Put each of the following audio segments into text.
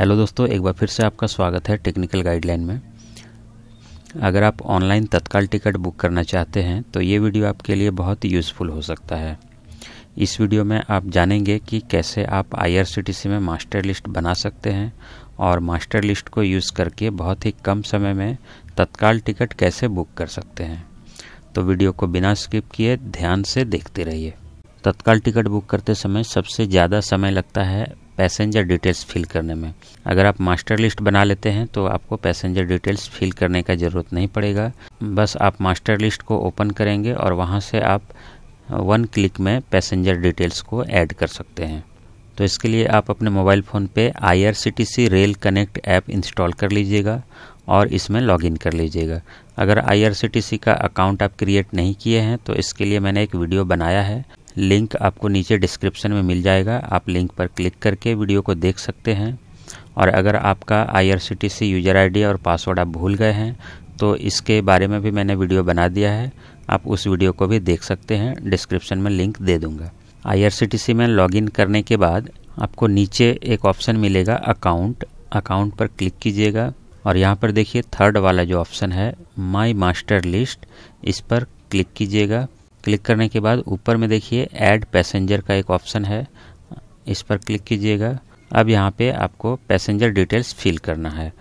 hello दोस्तों एक बार फिर से आपका स्वागत है टेक्निकल गाइडलाइन में अगर आप ऑनलाइन तत्काल टिकट बुक करना चाहते हैं तो ये वीडियो आपके लिए बहुत यूज़फुल हो सकता है इस वीडियो में आप जानेंगे कि कैसे आप आईआरसीटीसी में मास्टर लिस्ट बना सकते हैं और मास्टर लिस्ट को यूज़ करके बहुत ही कम समय में तत्काल टिकट कैसे बुक कर सकते हैं तो वीडियो को बिना स्किप किए ध्यान से देखते रहिए तत्काल टिकट बुक करते समय सबसे ज़्यादा समय लगता है पैसेंजर डिटेल्स फिल करने में अगर आप मास्टर लिस्ट बना लेते हैं तो आपको पैसेंजर डिटेल्स फिल करने का ज़रूरत नहीं पड़ेगा बस आप मास्टर लिस्ट को ओपन करेंगे और वहाँ से आप वन क्लिक में पैसेंजर डिटेल्स को ऐड कर सकते हैं तो इसके लिए आप अपने मोबाइल फ़ोन पे C rail connect app install कर लीजिएगा और इसमें लॉगिन कर लीजिएगा अगर सी का अकाउंट आप क्रिएट नहीं किए हैं तो इसके लिए मैंने एक वीडियो बनाया है लिंक आपको नीचे डिस्क्रिप्शन में मिल जाएगा आप लिंक पर क्लिक करके वीडियो को देख सकते हैं और अगर आपका आईआरसीटीसी यूजर आईडी और पासवर्ड आप भूल गए हैं तो इसके बारे में भी मैंने वीडियो बना दिया है आप उस वीडियो को भी देख सकते हैं डिस्क्रिप्शन में लिंक दे दूंगा आई में लॉगिन करने के बाद आपको नीचे एक ऑप्शन मिलेगा अकाउंट अकाउंट पर क्लिक कीजिएगा और यहाँ पर देखिए थर्ड वाला जो ऑप्शन है माई मास्टर लिस्ट इस पर क्लिक कीजिएगा क्लिक करने के बाद ऊपर में देखिए ऐड पैसेंजर का एक ऑप्शन है इस पर क्लिक कीजिएगा अब यहाँ पे आपको पैसेंजर डिटेल्स फिल करना है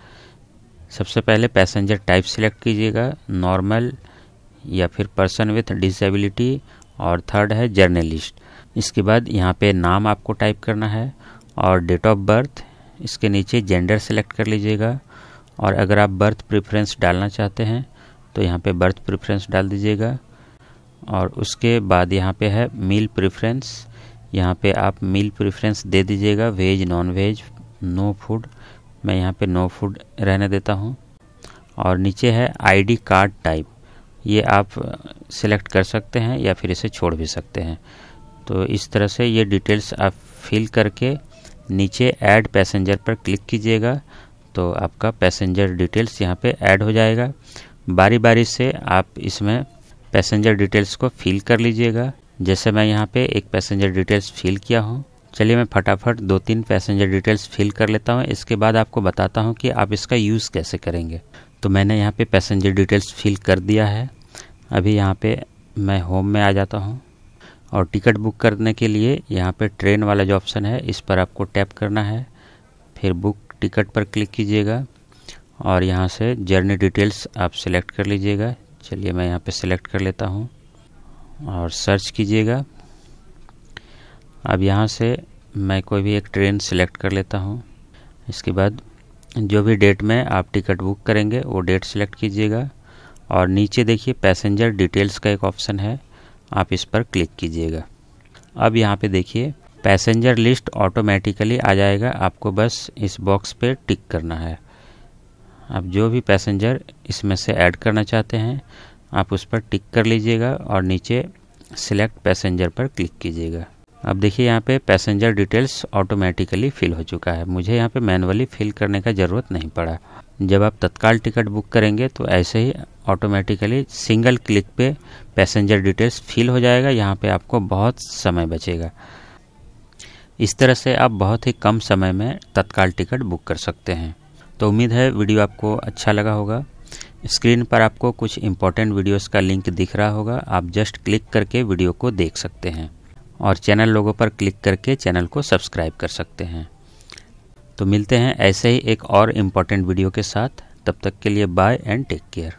सबसे पहले पैसेंजर टाइप सिलेक्ट कीजिएगा नॉर्मल या फिर पर्सन विथ डिसेबिलिटी और थर्ड है जर्नलिस्ट इसके बाद यहाँ पे नाम आपको टाइप करना है और डेट ऑफ बर्थ इसके नीचे जेंडर सेलेक्ट कर लीजिएगा और अगर आप बर्थ प्रेफरेंस डालना चाहते हैं तो यहाँ पे बर्थ प्रेफरेंस डाल दीजिएगा और उसके बाद यहाँ पे है मील प्रेफरेंस यहाँ पे आप मील प्रेफरेंस दे दीजिएगा veg non veg no food मैं यहाँ पे नो फूड रहने देता हूँ और नीचे है आईडी कार्ड टाइप ये आप सिलेक्ट कर सकते हैं या फिर इसे छोड़ भी सकते हैं तो इस तरह से ये डिटेल्स आप फिल करके नीचे ऐड पैसेंजर पर क्लिक कीजिएगा तो आपका पैसेंजर डिटेल्स यहाँ पे ऐड हो जाएगा बारी बारी से आप इसमें पैसेंजर डिटेल्स को फिल कर लीजिएगा जैसे मैं यहाँ पे एक पैसेंजर डिटेल्स फिल किया हूँ चलिए मैं फटाफट दो तीन पैसेंजर डिटेल्स फिल कर लेता हूँ इसके बाद आपको बताता हूँ कि आप इसका यूज़ कैसे करेंगे तो मैंने यहाँ पे पैसेंजर डिटेल्स फिल कर दिया है अभी यहाँ पे मैं होम में आ जाता हूँ और टिकट बुक करने के लिए यहाँ पे ट्रेन वाला जो ऑप्शन है इस पर आपको टैप करना है फिर बुक टिकट पर क्लिक कीजिएगा और यहाँ से जर्नी डिटेल्स आप सिलेक्ट कर लीजिएगा चलिए मैं यहाँ पे सिलेक्ट कर लेता हूँ और सर्च कीजिएगा अब यहाँ से मैं कोई भी एक ट्रेन सिलेक्ट कर लेता हूँ इसके बाद जो भी डेट में आप टिकट बुक करेंगे वो डेट सिलेक्ट कीजिएगा और नीचे देखिए पैसेंजर डिटेल्स का एक ऑप्शन है आप इस पर क्लिक कीजिएगा अब यहाँ पे देखिए पैसेंजर लिस्ट ऑटोमेटिकली आ जाएगा आपको बस इस बॉक्स पे टिक करना है आप जो भी पैसेंजर इसमें से ऐड करना चाहते हैं आप उस पर टिक कर लीजिएगा और नीचे सिलेक्ट पैसेंजर पर क्लिक कीजिएगा अब देखिए यहाँ पे पैसेंजर डिटेल्स ऑटोमेटिकली फिल हो चुका है मुझे यहाँ पे मैन्युअली फिल करने का ज़रूरत नहीं पड़ा जब आप तत्काल टिकट बुक करेंगे तो ऐसे ही ऑटोमेटिकली सिंगल क्लिक पे पैसेंजर डिटेल्स फिल हो जाएगा यहाँ पे आपको बहुत समय बचेगा इस तरह से आप बहुत ही कम समय में तत्काल टिकट बुक कर सकते हैं तो उम्मीद है वीडियो आपको अच्छा लगा होगा स्क्रीन पर आपको कुछ इंपॉर्टेंट वीडियोस का लिंक दिख रहा होगा आप जस्ट क्लिक करके वीडियो को देख सकते हैं और चैनल लोगों पर क्लिक करके चैनल को सब्सक्राइब कर सकते हैं तो मिलते हैं ऐसे ही एक और इम्पॉर्टेंट वीडियो के साथ तब तक के लिए बाय एंड टेक केयर